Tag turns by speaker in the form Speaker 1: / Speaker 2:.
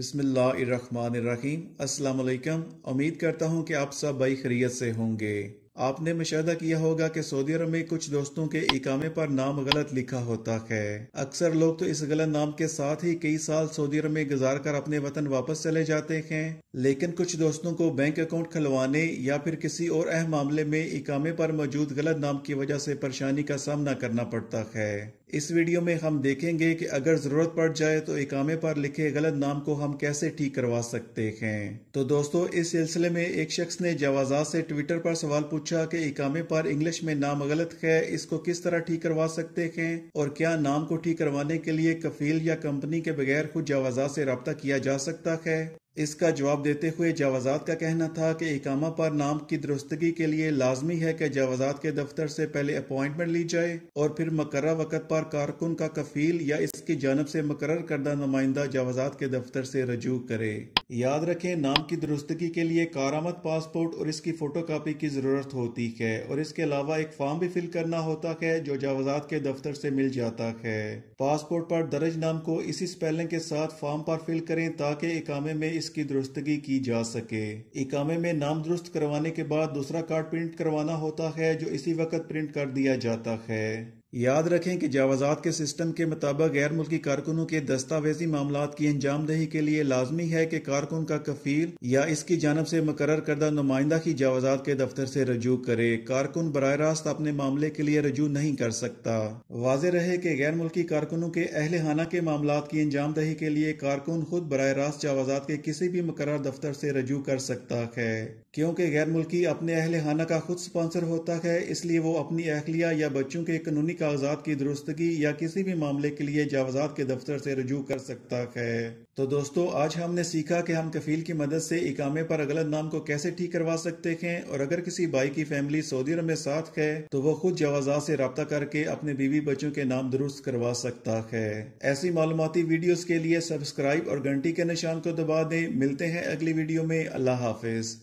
Speaker 1: बिसमीम अल्लाम उम्मीद करता हूँ कि आप सब बई खरीत से होंगे आपने मुशाह किया होगा कि सऊदी अरब में कुछ दोस्तों के इकामे पर नाम गलत लिखा होता है अक्सर लोग तो इस गलत नाम के साथ ही कई साल सऊदी अरब में गुजार कर अपने वतन वापस चले जाते हैं लेकिन कुछ दोस्तों को बैंक अकाउंट खुलवाने या फिर किसी और अहम मामले में इकामे पर मौजूद गलत नाम की वजह से परेशानी का सामना करना पड़ता है इस वीडियो में हम देखेंगे कि अगर ज़रूरत पड़ जाए तो इकामे पर लिखे गलत नाम को हम कैसे ठीक करवा सकते हैं तो दोस्तों इस सिलसिले में एक शख्स ने जवाजा से ट्विटर पर सवाल पूछा पूछा कि इकामे पर इंग्लिश में नाम गलत है इसको किस तरह ठीक करवा सकते हैं और क्या नाम को ठीक करवाने के लिए कफील या कंपनी के बगैर खुद जावाजा से रबता किया जा सकता है इसका जवाब देते हुए जावाजात का कहना था कि इकामा पर नाम की दुरुस्तगी के लिए लाजमी है कि जावाजात के दफ्तर से पहले अपॉइंटमेंट ली जाए और फिर मकर्रा वक़्त पर कारकुन का कफील या इसकी जानब से मकर करदा नुमाइंदा जावाजात के दफ्तर से रजू करे याद रखें नाम की दुरुस्तगी के लिए कारामत पासपोर्ट और इसकी फ़ोटोकॉपी की ज़रूरत होती है और इसके अलावा एक फॉर्म भी फिल करना होता है जो जावजात के दफ्तर से मिल जाता है पासपोर्ट पर दर्ज नाम को इसी स्पेलिंग के साथ फॉर्म पर फिल करें ताकि इकामे में इसकी दुरुस्तगी की जा सके इकामे में नाम दुरुस्त करवाने के बाद दूसरा कार्ड प्रिंट करवाना होता है जो इसी वक्त प्रिंट कर दिया जाता है याद रखें कि जावाजात के सिस्टम के मुताबिक गैर मुल्की कारकुनों के दस्तावेजी मामला की अंजामदही के लिए लाजमी है कि कारकुन का कफील या इसकी जानब से मुकर करदा नुमाइंदा की जावाजात के दफ्तर से रजू करे कारकुन बर रास्त अपने मामले के लिए रजू नहीं कर सकता वाज रहे कि गैर मुल्की कारकुनों के अहल खाना के मामला की अंजामदही के लिए कारकुन खुद बर रास्त जावाजात के किसी भी मुकर दफ्तर से रजू कर सकता है क्योंकि गैर मुल्की अपने अहल खाना का खुद स्पॉन्सर होता है इसलिए वो अपनी अहलिया या बच्चों के कानूनी कागजात की दुरुस्तगी या किसी भी मामले के लिए जावजात के दफ्तर से रजू कर सकता है तो दोस्तों आज हमने सीखा कि हम कफील की मदद से इकामे पर गलत नाम को कैसे ठीक करवा सकते हैं और अगर किसी भाई की फैमिली सऊदी अरब में साथ है तो वो खुद जवाजात से रबता करके अपने बीवी बच्चों के नाम दुरुस्त करवा सकता है ऐसी मालूमती वीडियो के लिए सब्सक्राइब और घंटी के निशान को दबा दें मिलते हैं अगली वीडियो में अल्लाह हाफिज़